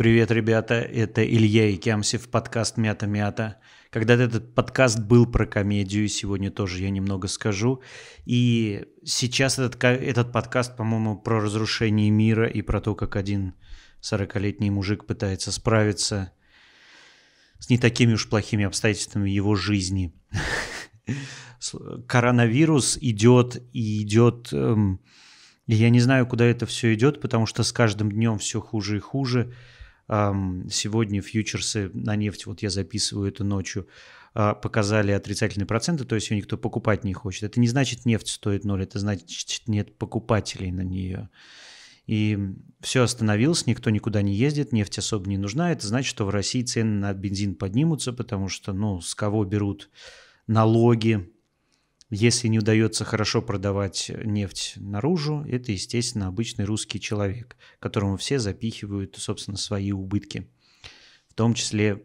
Привет, ребята, это Илья Якямсев, подкаст «Мята-мята». Когда-то этот подкаст был про комедию, сегодня тоже я немного скажу. И сейчас этот, этот подкаст, по-моему, про разрушение мира и про то, как один 40-летний мужик пытается справиться с не такими уж плохими обстоятельствами его жизни. Коронавирус идет и идет... Эм, я не знаю, куда это все идет, потому что с каждым днем все хуже и хуже Сегодня фьючерсы на нефть, вот я записываю это ночью, а, показали отрицательные проценты, то есть ее никто покупать не хочет. Это не значит, нефть стоит ноль, это значит, нет покупателей на нее. И все остановилось, никто никуда не ездит, нефть особо не нужна. Это значит, что в России цены на бензин поднимутся, потому что, ну, с кого берут налоги, если не удается хорошо продавать нефть наружу, это, естественно, обычный русский человек, которому все запихивают, собственно, свои убытки. В том числе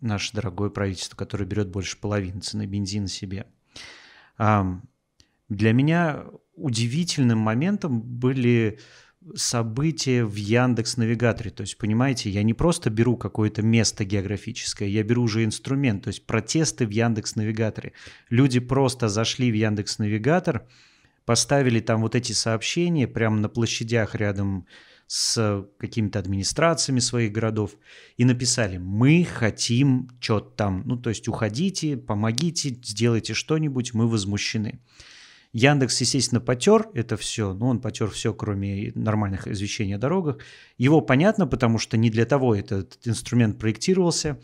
наше дорогое правительство, которое берет больше половины цены бензина себе. Для меня удивительным моментом были события в Яндекс Навигаторе. То есть, понимаете, я не просто беру какое-то место географическое, я беру уже инструмент, то есть протесты в Яндекс Навигаторе. Люди просто зашли в Яндекс Навигатор, поставили там вот эти сообщения прямо на площадях рядом с какими-то администрациями своих городов и написали «Мы хотим что-то там». Ну, то есть уходите, помогите, сделайте что-нибудь, мы возмущены. Яндекс, естественно, потер это все, но ну, он потер все, кроме нормальных извещений о дорогах. Его понятно, потому что не для того этот инструмент проектировался.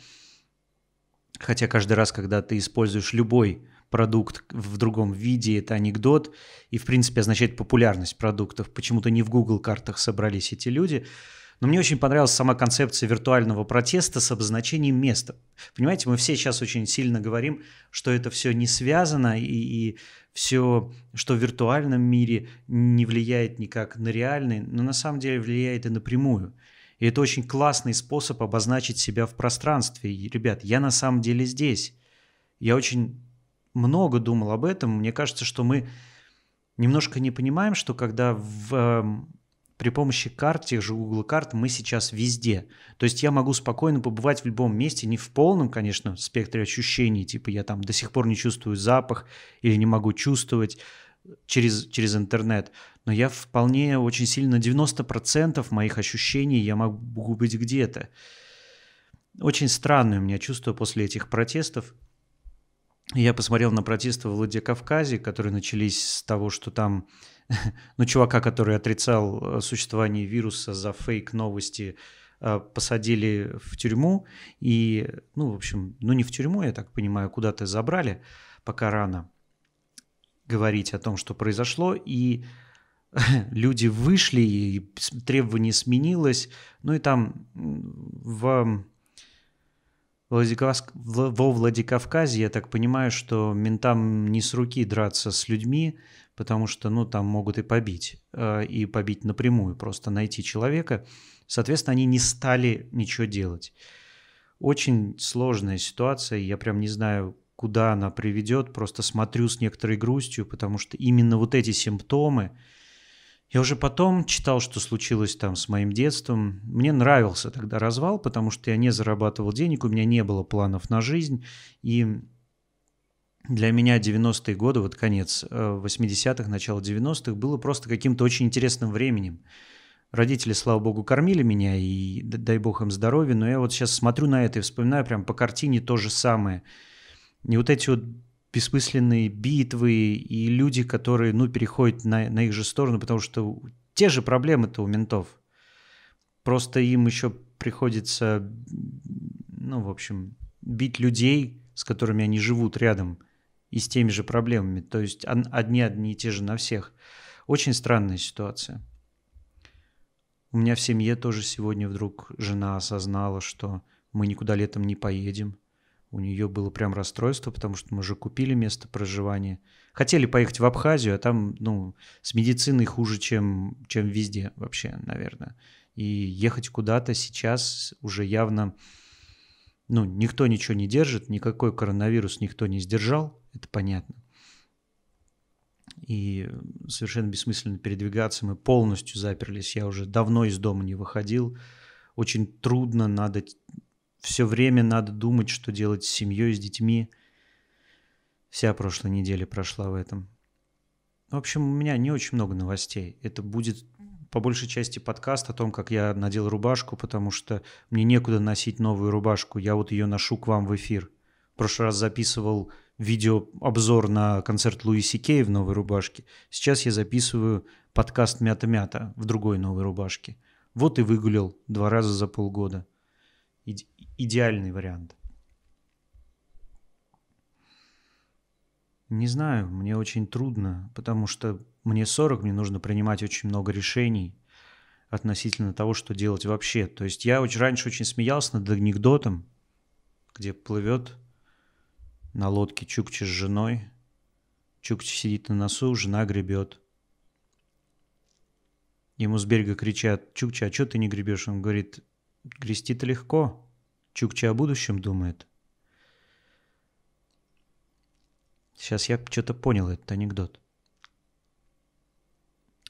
Хотя каждый раз, когда ты используешь любой продукт в другом виде, это анекдот и, в принципе, означает популярность продуктов. Почему-то не в Google картах собрались эти люди. Но мне очень понравилась сама концепция виртуального протеста с обозначением места. Понимаете, мы все сейчас очень сильно говорим, что это все не связано и, и все, что в виртуальном мире не влияет никак на реальный, но на самом деле влияет и напрямую. И это очень классный способ обозначить себя в пространстве. И, ребят, я на самом деле здесь. Я очень много думал об этом. Мне кажется, что мы немножко не понимаем, что когда в эм, при помощи карт, тех же Google карт, мы сейчас везде. То есть я могу спокойно побывать в любом месте, не в полном, конечно, спектре ощущений, типа я там до сих пор не чувствую запах или не могу чувствовать через, через интернет, но я вполне очень сильно, на 90% моих ощущений я могу быть где-то. Очень странное у меня чувство после этих протестов. Я посмотрел на протесты в Владикавказе, которые начались с того, что там ну, чувака, который отрицал э, существование вируса за фейк-новости, э, посадили в тюрьму. И, ну, в общем, ну не в тюрьму, я так понимаю, куда-то забрали, пока рано говорить о том, что произошло. И люди вышли, и требование сменилось. Ну и там в во Владикавказе, я так понимаю, что ментам не с руки драться с людьми, потому что, ну, там могут и побить, э, и побить напрямую, просто найти человека. Соответственно, они не стали ничего делать. Очень сложная ситуация, я прям не знаю, куда она приведет, просто смотрю с некоторой грустью, потому что именно вот эти симптомы, я уже потом читал, что случилось там с моим детством. Мне нравился тогда развал, потому что я не зарабатывал денег, у меня не было планов на жизнь, и для меня 90-е годы, вот конец 80-х, э, начало 90-х, было просто каким-то очень интересным временем. Родители, слава богу, кормили меня, и дай бог им здоровья, но я вот сейчас смотрю на это и вспоминаю прям по картине то же самое. И вот эти вот бессмысленные битвы и люди, которые, ну, переходят на, на их же сторону, потому что те же проблемы-то у ментов. Просто им еще приходится, ну, в общем, бить людей, с которыми они живут рядом – и с теми же проблемами. То есть одни одни и те же на всех. Очень странная ситуация. У меня в семье тоже сегодня вдруг жена осознала, что мы никуда летом не поедем. У нее было прям расстройство, потому что мы уже купили место проживания. Хотели поехать в Абхазию, а там, ну, с медициной хуже, чем, чем везде вообще, наверное. И ехать куда-то сейчас уже явно, ну, никто ничего не держит, никакой коронавирус никто не сдержал это понятно. И совершенно бессмысленно передвигаться, мы полностью заперлись, я уже давно из дома не выходил, очень трудно, надо все время надо думать, что делать с семьей, с детьми. Вся прошлая неделя прошла в этом. В общем, у меня не очень много новостей. Это будет по большей части подкаст о том, как я надел рубашку, потому что мне некуда носить новую рубашку. Я вот ее ношу к вам в эфир. В прошлый раз записывал видеообзор на концерт Луи Кей в новой рубашке. Сейчас я записываю подкаст «Мята-мята» в другой новой рубашке. Вот и выгулил два раза за полгода. Иде- идеальный вариант. Не знаю, мне очень трудно, потому что мне 40, мне нужно принимать очень много решений относительно того, что делать вообще. То есть я очень, раньше очень смеялся над анекдотом, где плывет на лодке Чукчи с женой. Чукчи сидит на носу, жена гребет. Ему с берега кричат, Чукчи, а что ты не гребешь? Он говорит, грести-то легко. Чукчи о будущем думает. Сейчас я что-то понял этот анекдот.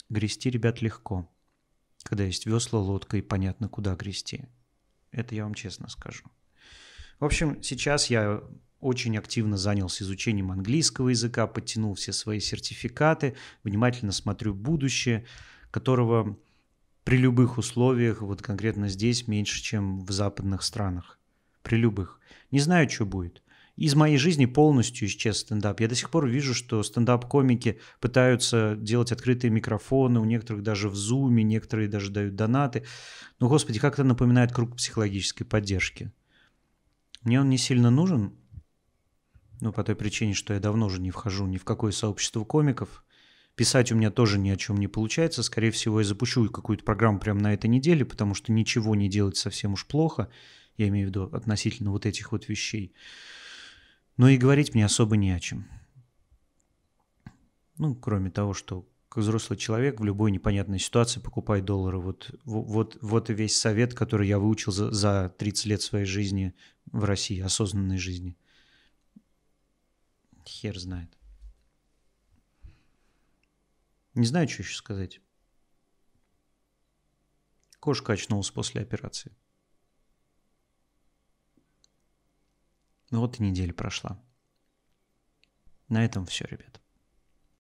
Грести, ребят, легко. Когда есть весла, лодка и понятно, куда грести. Это я вам честно скажу. В общем, сейчас я очень активно занялся изучением английского языка, подтянул все свои сертификаты, внимательно смотрю будущее, которого при любых условиях, вот конкретно здесь, меньше, чем в западных странах. При любых. Не знаю, что будет. Из моей жизни полностью исчез стендап. Я до сих пор вижу, что стендап-комики пытаются делать открытые микрофоны, у некоторых даже в зуме, некоторые даже дают донаты. Но, господи, как это напоминает круг психологической поддержки. Мне он не сильно нужен, ну, по той причине, что я давно уже не вхожу ни в какое сообщество комиков. Писать у меня тоже ни о чем не получается. Скорее всего, я запущу какую-то программу прямо на этой неделе, потому что ничего не делать совсем уж плохо. Я имею в виду относительно вот этих вот вещей. Но и говорить мне особо не о чем. Ну, кроме того, что как взрослый человек в любой непонятной ситуации покупай доллары. Вот, вот, вот и весь совет, который я выучил за, за 30 лет своей жизни в России, осознанной жизни. Хер знает. Не знаю, что еще сказать. Кошка очнулась после операции. Ну вот и неделя прошла. На этом все, ребят.